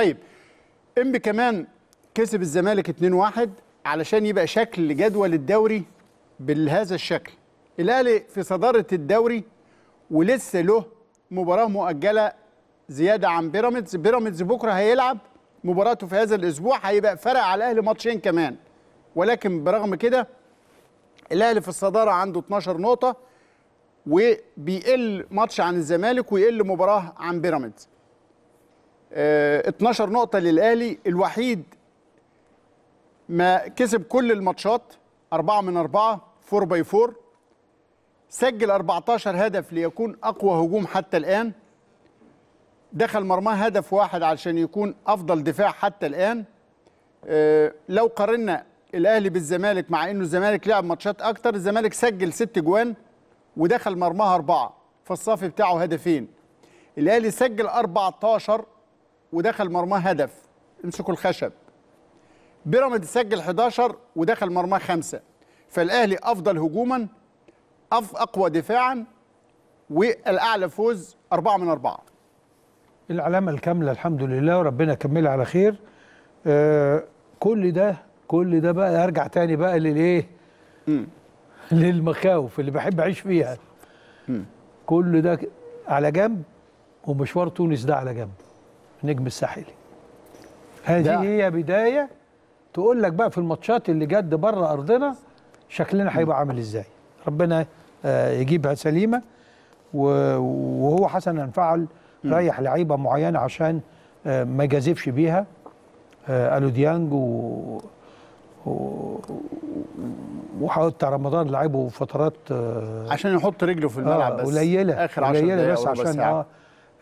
طيب امبي كمان كسب الزمالك 2-1 علشان يبقى شكل جدول الدوري بهذا الشكل الاهلي في صداره الدوري ولسه له مباراه مؤجله زياده عن بيراميدز بيراميدز بكره هيلعب مباراته في هذا الاسبوع هيبقى فرق على الاهلي ماتشين كمان ولكن برغم كده الاهلي في الصداره عنده 12 نقطه وبيقل ماتش عن الزمالك ويقل مباراه عن بيراميدز 12 آه، نقطه للاهلي الوحيد ما كسب كل الماتشات أربعة من أربعة 4 باي 4 سجل 14 هدف ليكون أقوى هجوم حتى الآن دخل مرماه هدف واحد علشان يكون أفضل دفاع حتى الآن أه لو قارنا الأهلي بالزمالك مع إنه الزمالك لعب ماتشات أكتر الزمالك سجل ست جوان ودخل مرماها أربعة فالصافي بتاعه هدفين الأهلي سجل 14 ودخل مرماه هدف امسكوا الخشب بيراميدز سجل 11 ودخل مرماه خمسة فالاهلي افضل هجوما أف اقوى دفاعا والاعلى فوز أربعة من أربعة العلامة الكاملة الحمد لله وربنا يكملها على خير آه كل ده كل ده بقى ارجع تاني بقى للايه للمخاوف اللي بحب اعيش فيها م. كل ده على جنب ومشوار تونس ده على جنب نجم الساحلي هذه ده. هي بدايه تقول لك بقى في الماتشات اللي جد بره ارضنا شكلنا هيبقى عامل ازاي ربنا آه، يجيبها سليمه وهو حسن انفعل ريح لعيبه معينه عشان آه، ما يجازفش بيها آه، الو ديانج و وحط رمضان لعبه فترات عشان يحط رجله في الملعب بس قليله اخر 10 قليله بس عشان اه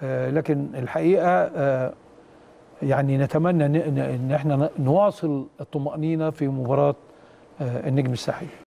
آه، لكن الحقيقه آه، يعني نتمنى ان احنا نواصل الطمانينه في مباراه آه، النجم الساحلي